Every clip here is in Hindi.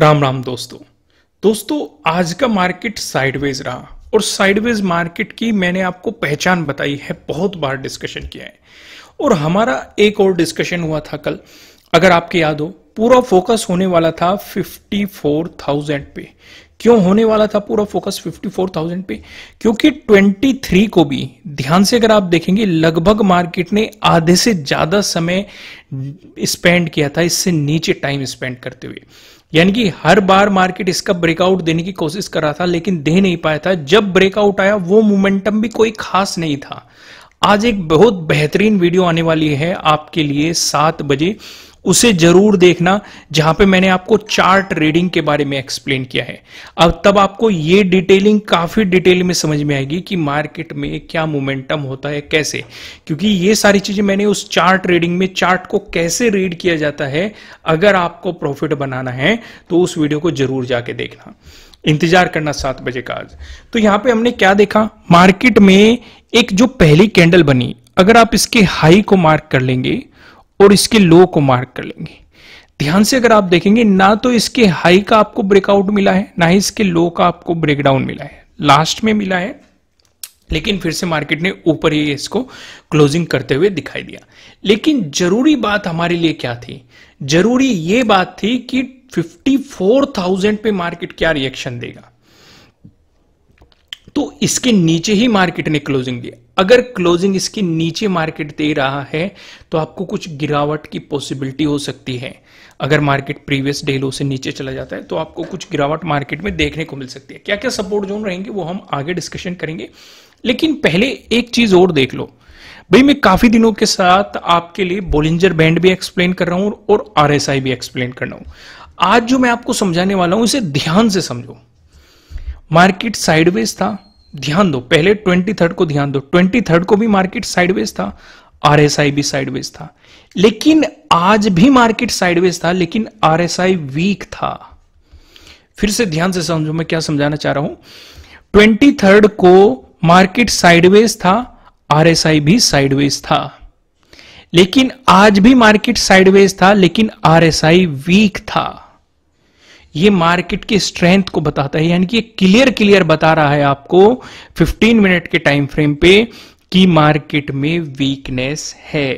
राम राम दोस्तों दोस्तों आज का मार्केट साइडवेज रहा और साइडवेज मार्केट की मैंने आपको पहचान बताई है बहुत बार डिस्कशन किया है और हमारा एक और डिस्कशन हुआ था कल अगर आपके याद हो पूरा फोकस होने वाला था 54,000 पे क्यों होने वाला था पूरा फोकस 54,000 पे क्योंकि 23 को भी ध्यान से अगर आप देखेंगे लगभग मार्केट ने आधे से ज्यादा समय स्पेंड किया था इससे नीचे टाइम स्पेंड करते हुए यानी कि हर बार मार्केट इसका ब्रेकआउट देने की कोशिश कर रहा था लेकिन दे नहीं पाया था जब ब्रेकआउट आया वो मोमेंटम भी कोई खास नहीं था आज एक बहुत बेहतरीन वीडियो आने वाली है आपके लिए सात बजे उसे जरूर देखना जहां पे मैंने आपको चार्ट रीडिंग के बारे में एक्सप्लेन किया है अब तब आपको ये डिटेलिंग काफी डिटेल में समझ में आएगी कि मार्केट में क्या मोमेंटम होता है कैसे क्योंकि ये सारी चीजें मैंने उस चार्ट रीडिंग में चार्ट को कैसे रीड किया जाता है अगर आपको प्रॉफिट बनाना है तो उस वीडियो को जरूर जाके देखना इंतजार करना सात बजे का आज तो यहां पे हमने क्या देखा मार्केट में एक जो पहली कैंडल बनी अगर आप इसके हाई को मार्क कर लेंगे और इसके लो को मार्क कर लेंगे ध्यान से अगर आप देखेंगे ना तो इसके हाई का आपको ब्रेकआउट मिला है ना ही इसके लो का आपको ब्रेकडाउन मिला है लास्ट में मिला है लेकिन फिर से मार्केट ने ऊपर ही इसको क्लोजिंग करते हुए दिखाई दिया लेकिन जरूरी बात हमारे लिए क्या थी जरूरी ये बात थी कि 54,000 पे मार्केट क्या रिएक्शन देगा तो इसके नीचे ही मार्केट ने क्लोजिंग दिया अगर क्लोजिंग इसके नीचे मार्केट दे रहा है तो आपको कुछ गिरावट की पॉसिबिलिटी हो सकती है अगर मार्केट प्रीवियस डे लो से नीचे चला जाता है तो आपको कुछ गिरावट मार्केट में देखने को मिल सकती है क्या क्या सपोर्ट जोन रहेंगे वो हम आगे डिस्कशन करेंगे लेकिन पहले एक चीज और देख लो भाई मैं काफी दिनों के साथ आपके लिए बोलिंजर बैंड भी एक्सप्लेन कर रहा हूं और आर भी एक्सप्लेन कर रहा हूं आज जो मैं आपको समझाने वाला हूं इसे ध्यान से समझो मार्केट साइडवेज था ध्यान दो पहले ट्वेंटी थर्ड को ध्यान दो ट्वेंटी थर्ड को भी मार्केट साइडवेज था आरएसआई भी साइडवेज था लेकिन आज भी मार्केट साइडवेज था लेकिन आरएसआई वीक था फिर से ध्यान से समझो मैं क्या समझाना चाह रहा हूं ट्वेंटी थर्ड को मार्केट साइडवेज था आरएसआई भी साइडवेज था लेकिन आज भी मार्केट साइडवेज था लेकिन आरएसआई वीक था ये मार्केट की स्ट्रेंथ को बताता है यानी कि क्लियर क्लियर बता रहा है आपको 15 मिनट के टाइम फ्रेम पे कि मार्केट में वीकनेस है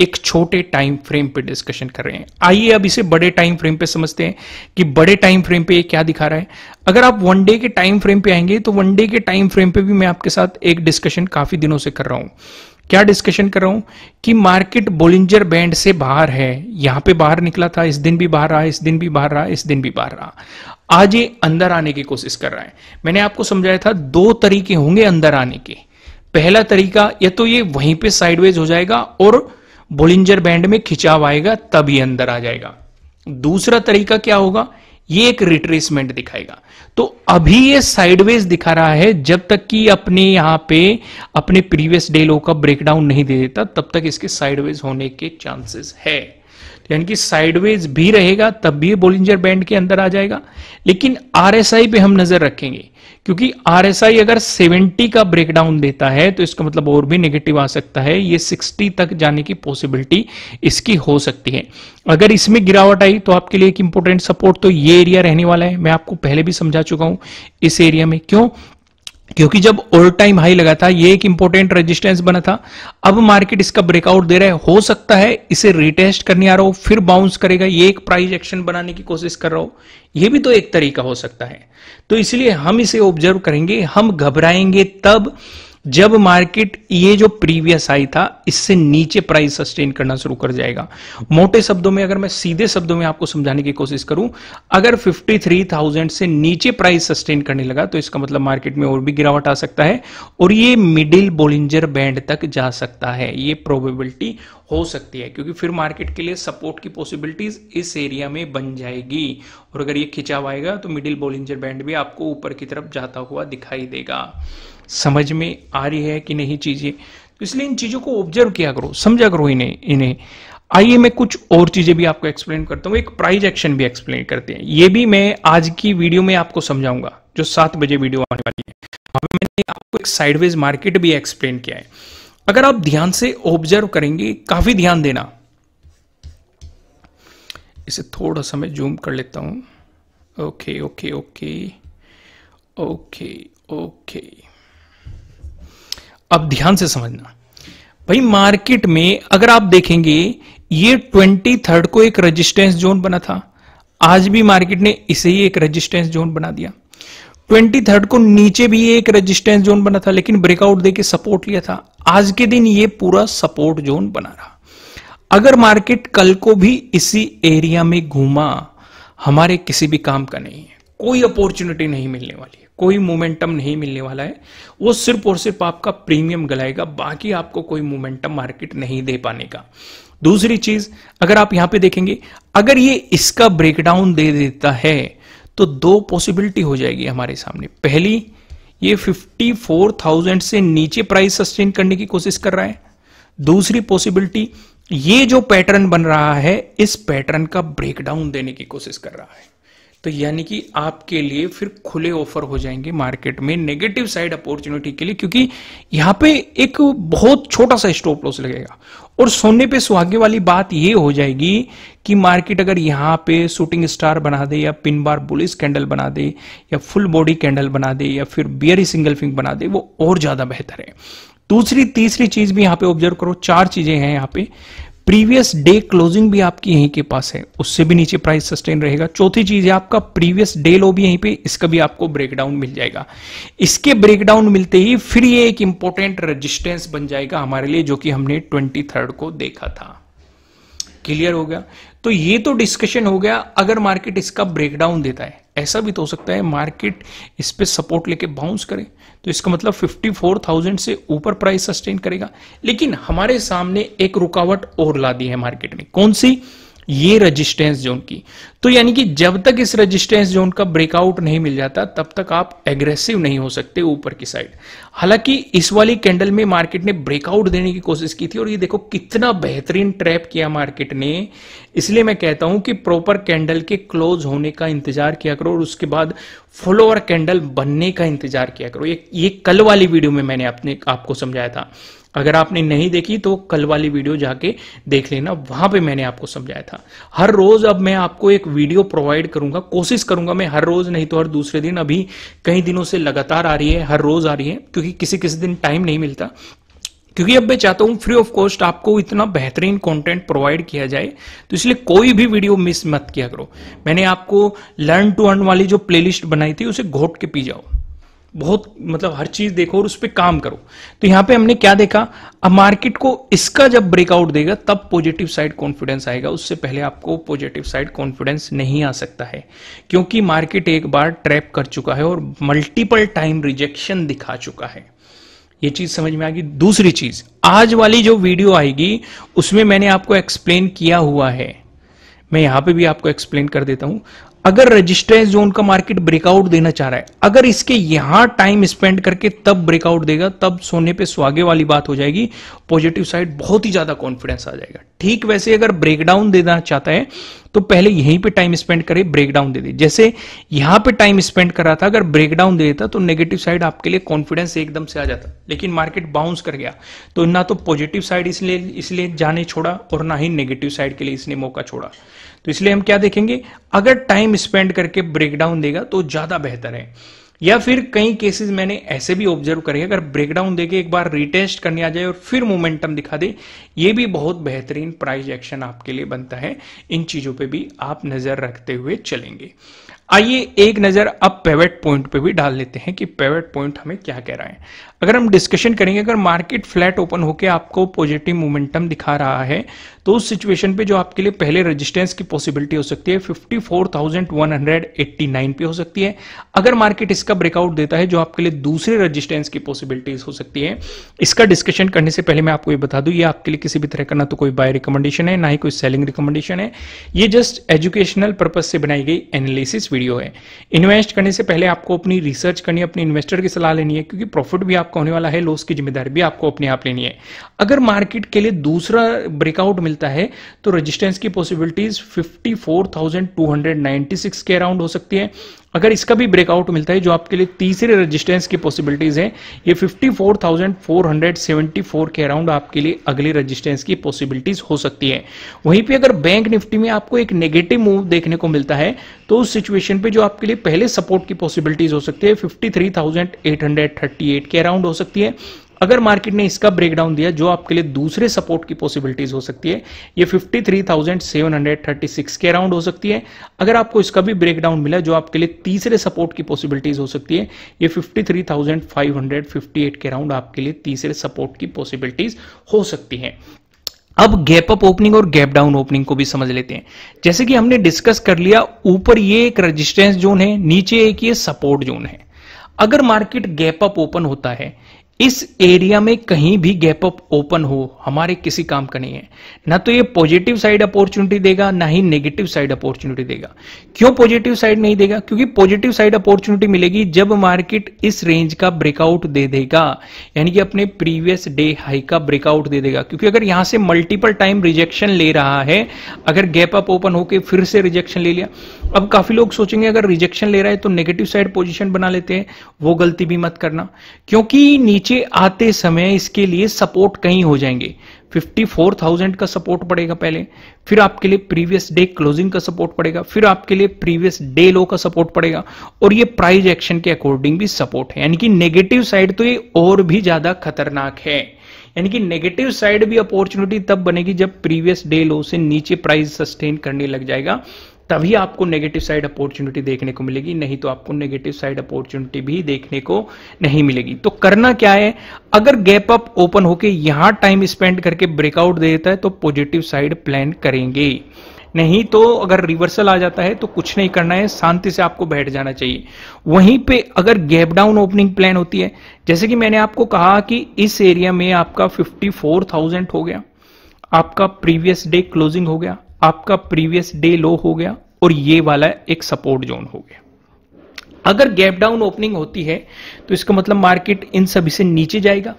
एक छोटे टाइम फ्रेम पे डिस्कशन कर रहे हैं आइए अब इसे बड़े टाइम फ्रेम पे समझते हैं कि बड़े टाइम फ्रेम पे ये क्या दिखा रहा है अगर आप वन डे के टाइम फ्रेम पे आएंगे तो वन डे के टाइम फ्रेम पे भी मैं आपके साथ एक डिस्कशन काफी दिनों से कर रहा हूं क्या डिस्कशन कर रहा हूं कि मार्केट बोलिंजर बैंड से बाहर है यहां पे बाहर निकला था इस दिन भी बाहर रहा इस दिन भी बाहर रहा इस दिन भी बाहर रहा आज ये अंदर आने की कोशिश कर रहा है मैंने आपको समझाया था दो तरीके होंगे अंदर आने के पहला तरीका या तो ये वहीं पे साइडवेज हो जाएगा और बोलिंजर बैंड में खिंचाव आएगा तब ये अंदर आ जाएगा दूसरा तरीका क्या होगा ये एक रिट्रेसमेंट दिखाएगा तो अभी ये साइडवेज दिखा रहा है जब तक कि अपने यहां पे अपने प्रीवियस डे लो का ब्रेकडाउन नहीं दे देता तब तक इसके साइडवेज होने के चांसेस है यानी कि साइडवेज भी रहेगा तब भी बोलिंजर बैंड के अंदर आ जाएगा लेकिन आरएसआई पे हम नजर रखेंगे क्योंकि आरएसआई अगर 70 का ब्रेकडाउन देता है तो इसका मतलब और भी नेगेटिव आ सकता है ये 60 तक जाने की पॉसिबिलिटी इसकी हो सकती है अगर इसमें गिरावट आई तो आपके लिए एक इंपोर्टेंट सपोर्ट तो ये एरिया रहने वाला है मैं आपको पहले भी समझा चुका हूं इस एरिया में क्यों क्योंकि जब ओल्ड टाइम हाई लगा था ये एक इंपॉर्टेंट रेजिस्टेंस बना था अब मार्केट इसका ब्रेकआउट दे रहा है हो सकता है इसे रिटेस्ट करने आ रहा हो फिर बाउंस करेगा ये एक प्राइस एक्शन बनाने की कोशिश कर रहा हो ये भी तो एक तरीका हो सकता है तो इसलिए हम इसे ऑब्जर्व करेंगे हम घबराएंगे तब जब मार्केट ये जो प्रीवियस आई था इससे नीचे प्राइस सस्टेन करना शुरू कर जाएगा मोटे शब्दों में अगर मैं सीधे शब्दों में आपको समझाने की कोशिश करूं अगर 53,000 से नीचे प्राइस सस्टेन करने लगा तो इसका मतलब मार्केट में और भी गिरावट आ सकता है और ये मिडिल बोलिंजर बैंड तक जा सकता है ये प्रोबेबिलिटी हो सकती है क्योंकि फिर मार्केट के लिए सपोर्ट की पॉसिबिलिटीज इस एरिया में बन जाएगी और अगर ये खिंचाव आएगा तो मिडिल बोलिंजर बैंड भी आपको ऊपर की तरफ जाता हुआ दिखाई देगा समझ में आ रही है कि नहीं चीजें तो इसलिए इन चीजों को ऑब्जर्व किया करो समझा करो इन्हें इन्हें आइए मैं कुछ और चीजें भी आपको एक्सप्लेन करता हूँ एक प्राइज एक्शन भी एक्सप्लेन करते हैं ये भी मैं आज की वीडियो में आपको समझाऊंगा जो सात बजे वीडियो आने वाली है मैंने आपको एक साइडवेज मार्केट भी एक्सप्लेन किया है अगर आप ध्यान से ऑब्जर्व करेंगे काफी ध्यान देना इसे थोड़ा सा मैं जूम कर लेता हूं okay okay okay okay okay अब ध्यान से समझना भाई मार्केट में अगर आप देखेंगे ये ट्वेंटी थर्ड को एक रेजिस्टेंस जोन बना था आज भी मार्केट ने इसे ही एक रेजिस्टेंस जोन बना दिया ट्वेंटी थर्ड को नीचे भी एक रेजिस्टेंस जोन बना था लेकिन ब्रेकआउट देके सपोर्ट लिया था आज के दिन ये पूरा सपोर्ट जोन बना रहा अगर मार्केट कल को भी इसी एरिया में घूमा हमारे किसी भी काम का नहीं है कोई अपॉर्चुनिटी नहीं मिलने वाली है कोई मोमेंटम नहीं मिलने वाला है वो सिर्फ और सिर्फ आपका प्रीमियम गलाएगा बाकी आपको कोई मोमेंटम मार्केट नहीं दे पाने का दूसरी चीज अगर आप यहां पे देखेंगे अगर ये इसका ब्रेकडाउन दे देता है तो दो पॉसिबिलिटी हो जाएगी हमारे सामने पहली ये 54,000 से नीचे प्राइस सस्टेन करने की कोशिश कर रहा है दूसरी पॉसिबिलिटी ये जो पैटर्न बन रहा है इस पैटर्न का ब्रेकडाउन देने की कोशिश कर रहा है तो यानी कि आपके लिए फिर खुले ऑफर हो जाएंगे मार्केट में नेगेटिव साइड अपॉर्चुनिटी के लिए क्योंकि यहां पे एक बहुत छोटा सा स्टॉप लॉस लगेगा और सोने पे सुहाग्य वाली बात ये हो जाएगी कि मार्केट अगर यहाँ पे शूटिंग स्टार बना दे या पिन बार बुलिस कैंडल बना दे या फुल बॉडी कैंडल बना दे या फिर बियरी सिंगल फिंग बना दे वो और ज्यादा बेहतर है दूसरी तीसरी चीज भी यहाँ पे ऑब्जर्व करो चार चीजें हैं यहाँ पे प्रीवियस डे क्लोजिंग भी आपकी यहीं के पास है उससे भी नीचे प्राइस सस्टेन रहेगा चौथी चीज है आपका प्रीवियस डे लो भी यहीं पे इसका भी आपको ब्रेकडाउन मिल जाएगा इसके ब्रेकडाउन मिलते ही फिर ये एक इंपॉर्टेंट रेजिस्टेंस बन जाएगा हमारे लिए जो कि हमने ट्वेंटी को देखा था क्लियर हो गया तो ये तो डिस्कशन हो गया अगर मार्केट इसका ब्रेकडाउन देता है ऐसा भी तो हो सकता है मार्केट इस पर सपोर्ट लेके बाउंस करे तो इसका मतलब 54,000 से ऊपर प्राइस सस्टेन करेगा लेकिन हमारे सामने एक रुकावट और ला दी है मार्केट ने कौन सी ये रजिस्टेंस जोन की तो यानी कि जब तक इस रजिस्टेंस जोन का ब्रेकआउट नहीं मिल जाता तब तक आप एग्रेसिव नहीं हो सकते ऊपर की साइड हालांकि इस वाली कैंडल में मार्केट ने ब्रेकआउट देने की कोशिश की थी और ये देखो कितना बेहतरीन ट्रैप किया मार्केट ने इसलिए मैं कहता हूं कि प्रॉपर कैंडल के क्लोज होने का इंतजार किया करो और उसके बाद फ्लोअर कैंडल बनने का इंतजार किया करो ये ये कल वाली वीडियो में मैंने आपको समझाया था अगर आपने नहीं देखी तो कल वाली वीडियो जाके देख लेना वहां पे मैंने आपको समझाया था हर रोज अब मैं आपको एक वीडियो प्रोवाइड करूंगा कोशिश करूंगा मैं हर रोज नहीं तो हर दूसरे दिन अभी कई दिनों से लगातार आ रही है हर रोज आ रही है क्योंकि किसी किसी दिन टाइम नहीं मिलता क्योंकि अब मैं चाहता हूं फ्री ऑफ कॉस्ट आपको इतना बेहतरीन कंटेंट प्रोवाइड किया जाए तो इसलिए कोई भी वीडियो मिस मत किया करो मैंने आपको लर्न टू अर्न वाली जो प्लेलिस्ट बनाई थी उसे घोट के पी जाओ बहुत मतलब हर चीज देखो और उस पर काम करो तो यहां पे हमने क्या देखा अब मार्केट को इसका जब ब्रेकआउट देगा तब पॉजिटिव साइड कॉन्फिडेंस आएगा उससे पहले आपको पॉजिटिव साइड कॉन्फिडेंस नहीं आ सकता है क्योंकि मार्केट एक बार ट्रैप कर चुका है और मल्टीपल टाइम रिजेक्शन दिखा चुका है ये चीज समझ में आ गई दूसरी चीज आज वाली जो वीडियो आएगी उसमें मैंने आपको एक्सप्लेन किया हुआ है मैं यहां पे भी आपको एक्सप्लेन कर देता हूं अगर रजिस्ट्रेंस जोन का मार्केट ब्रेकआउट देना चाह रहा है अगर इसके यहां टाइम स्पेंड करके तब ब्रेकआउट देगा तब सोने पे सुहागे वाली बात हो जाएगी पॉजिटिव साइड बहुत ही ज्यादा कॉन्फिडेंस आ जाएगा ठीक वैसे अगर ब्रेकडाउन देना चाहता है तो पहले यहीं पे टाइम स्पेंड करे ब्रेकडाउन दे दे जैसे यहां पे टाइम स्पेंड करा था अगर ब्रेकडाउन दे देता तो नेगेटिव साइड आपके लिए कॉन्फिडेंस एकदम से आ जाता लेकिन मार्केट बाउंस कर गया तो ना तो पॉजिटिव साइड इसलिए इसलिए जाने छोड़ा और ना ही नेगेटिव साइड के लिए इसने मौका छोड़ा तो इसलिए हम क्या देखेंगे अगर टाइम स्पेंड करके ब्रेकडाउन देगा तो ज्यादा बेहतर है या फिर कई केसेस मैंने ऐसे भी ऑब्जर्व करे अगर ब्रेकडाउन देके एक बार रिटेस्ट करने आ जाए और फिर मोमेंटम दिखा दे ये भी बहुत बेहतरीन प्राइस एक्शन आपके लिए बनता है इन चीज़ों पे भी आप नज़र रखते हुए चलेंगे आइए एक नज़र अब पेवेट पॉइंट पे भी डाल लेते हैं कि पेवेट पॉइंट हमें क्या कह रहा है अगर हम डिस्कशन करेंगे अगर मार्केट फ्लैट ओपन होकर आपको पॉजिटिव मोमेंटम दिखा रहा है तो उस सिचुएशन पे जो आपके लिए पहले रेजिस्टेंस की पॉसिबिलिटी हो सकती है 54,189 पे हो सकती है अगर मार्केट इसका ब्रेकआउट देता है जो आपके लिए दूसरे रजिस्टेंस की पॉसिबिलिटीज हो सकती है इसका डिस्कशन करने से पहले मैं आपको ये बता दू ये आपके लिए किसी भी तरह का ना तो कोई बाय रिकमेंडेशन है ना ही कोई सेलिंग रिकमेंडेशन है ये जस्ट एजुकेशनल पर्पज से बनाई गई एनालिसिस वीडियो है इन्वेस्ट करने से पहले आपको अपनी रिसर्च करनी है अपने इन्वेस्टर की सलाह लेनी है क्योंकि प्रॉफिट भी आपका होने वाला है लॉस की जिम्मेदारी भी आपको अपने आप लेनी है अगर मार्केट के लिए दूसरा ब्रेकआउट मिलता है तो रजिस्टेंस की पॉसिबिलिटीज फिफ्टी के अराउंड हो सकती है अगर इसका भी ब्रेकआउट मिलता है जो आपके लिए तीसरे रेजिस्टेंस की पॉसिबिलिटीज है ये 54,474 के अराउंड आपके लिए अगले रेजिस्टेंस की पॉसिबिलिटीज हो सकती है वहीं पे अगर बैंक निफ्टी में आपको एक नेगेटिव मूव देखने को मिलता है तो उस सिचुएशन पे जो आपके लिए पहले सपोर्ट की पॉसिबिलिटीज हो सकती है फिफ्टी के अराउंड हो सकती है अगर मार्केट ने इसका ब्रेकडाउन दिया जो आपके लिए दूसरे सपोर्ट की पॉसिबिलिटीज हो सकती है ये 53,736 के अराउंड हो सकती है अगर आपको इसका भी ब्रेकडाउन मिला जो आपके लिए तीसरे सपोर्ट की पॉसिबिलिटीज हो सकती है ये 53,558 के अराउंड आपके लिए तीसरे सपोर्ट की पॉसिबिलिटीज हो सकती है अब गैप अप ओपनिंग और गैप डाउन ओपनिंग को भी समझ लेते हैं जैसे कि हमने डिस्कस कर लिया ऊपर ये एक रेजिस्टेंस जोन है नीचे एक ये सपोर्ट जोन है अगर मार्केट गैप अप ओपन होता है इस एरिया में कहीं भी गैप अप ओपन हो हमारे किसी काम का नहीं है ना तो ये पॉजिटिव साइड अपॉर्चुनिटी देगा ना ही नेगेटिव साइड अपॉर्चुनिटी देगा क्यों पॉजिटिव साइड नहीं देगा क्योंकि पॉजिटिव साइड अपॉर्चुनिटी मिलेगी जब मार्केट इस रेंज का ब्रेकआउट दे देगा यानी कि अपने प्रीवियस डे हाई का ब्रेकआउट दे देगा क्योंकि अगर यहां से मल्टीपल टाइम रिजेक्शन ले रहा है अगर गैप अप ओपन होकर फिर से रिजेक्शन ले लिया अब काफी लोग सोचेंगे अगर रिजेक्शन ले रहा है तो नेगेटिव साइड पोजिशन बना लेते हैं वो गलती भी मत करना क्योंकि नीचे नीचे आते समय इसके लिए सपोर्ट कहीं हो जाएंगे 54,000 का सपोर्ट पड़ेगा पहले फिर आपके लिए प्रीवियस डे क्लोजिंग का सपोर्ट पड़ेगा फिर आपके लिए प्रीवियस डे लो का सपोर्ट पड़ेगा और ये प्राइस एक्शन के अकॉर्डिंग भी सपोर्ट है यानी कि नेगेटिव साइड तो ये और भी ज्यादा खतरनाक है यानी कि नेगेटिव साइड भी अपॉर्चुनिटी तब बनेगी जब प्रीवियस डे लो से नीचे प्राइस सस्टेन करने लग जाएगा तभी आपको नेगेटिव साइड अपॉर्चुनिटी देखने को मिलेगी नहीं तो आपको नेगेटिव साइड अपॉर्चुनिटी भी देखने को नहीं मिलेगी तो करना क्या है अगर गैप अप ओपन होके यहां टाइम स्पेंड करके ब्रेकआउट दे देता है तो पॉजिटिव साइड प्लान करेंगे नहीं तो अगर रिवर्सल आ जाता है तो कुछ नहीं करना है शांति से आपको बैठ जाना चाहिए वहीं पे अगर गैप डाउन ओपनिंग प्लान होती है जैसे कि मैंने आपको कहा कि इस एरिया में आपका 54,000 हो गया आपका प्रीवियस डे क्लोजिंग हो गया आपका प्रीवियस डे लो हो गया और ये वाला एक सपोर्ट जोन हो गया अगर गैप डाउन ओपनिंग होती है तो इसका मतलब मार्केट इन सभी से नीचे जाएगा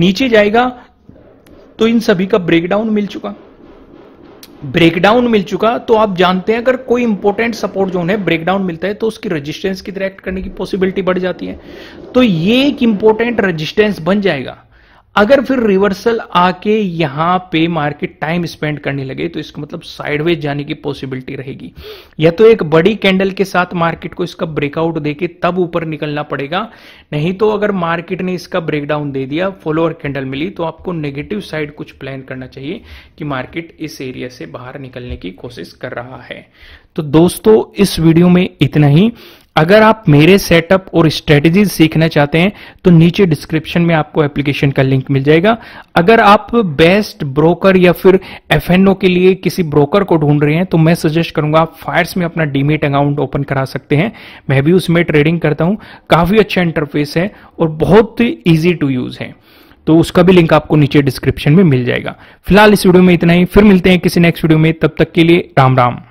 नीचे जाएगा तो इन सभी का ब्रेकडाउन मिल चुका ब्रेकडाउन मिल चुका तो आप जानते हैं अगर कोई इंपॉर्टेंट सपोर्ट जोन है ब्रेकडाउन मिलता है तो उसकी रेजिस्टेंस की तरह एक्ट करने की पॉसिबिलिटी बढ़ जाती है तो ये एक इंपॉर्टेंट रेजिस्टेंस बन जाएगा अगर फिर रिवर्सल आके यहां पे मार्केट टाइम स्पेंड करने लगे तो इसका मतलब साइडवेज जाने की पॉसिबिलिटी रहेगी या तो एक बड़ी कैंडल के साथ मार्केट को इसका ब्रेकआउट देके तब ऊपर निकलना पड़ेगा नहीं तो अगर मार्केट ने इसका ब्रेकडाउन दे दिया फॉलोअर कैंडल मिली तो आपको नेगेटिव साइड कुछ प्लान करना चाहिए कि मार्केट इस एरिया से बाहर निकलने की कोशिश कर रहा है तो दोस्तों इस वीडियो में इतना ही अगर आप मेरे सेटअप और स्ट्रेटेजी सीखना चाहते हैं तो नीचे डिस्क्रिप्शन में आपको एप्लीकेशन का लिंक मिल जाएगा अगर आप बेस्ट ब्रोकर या फिर एफएनओ के लिए किसी ब्रोकर को ढूंढ रहे हैं तो मैं सजेस्ट करूंगा आप फायर्स में अपना डीमेट अकाउंट ओपन करा सकते हैं मैं भी उसमें ट्रेडिंग करता हूं काफी अच्छा इंटरफेस है और बहुत ईजी टू यूज है तो उसका भी लिंक आपको नीचे डिस्क्रिप्शन में मिल जाएगा फिलहाल इस वीडियो में इतना ही फिर मिलते हैं किसी नेक्स्ट वीडियो में तब तक के लिए राम राम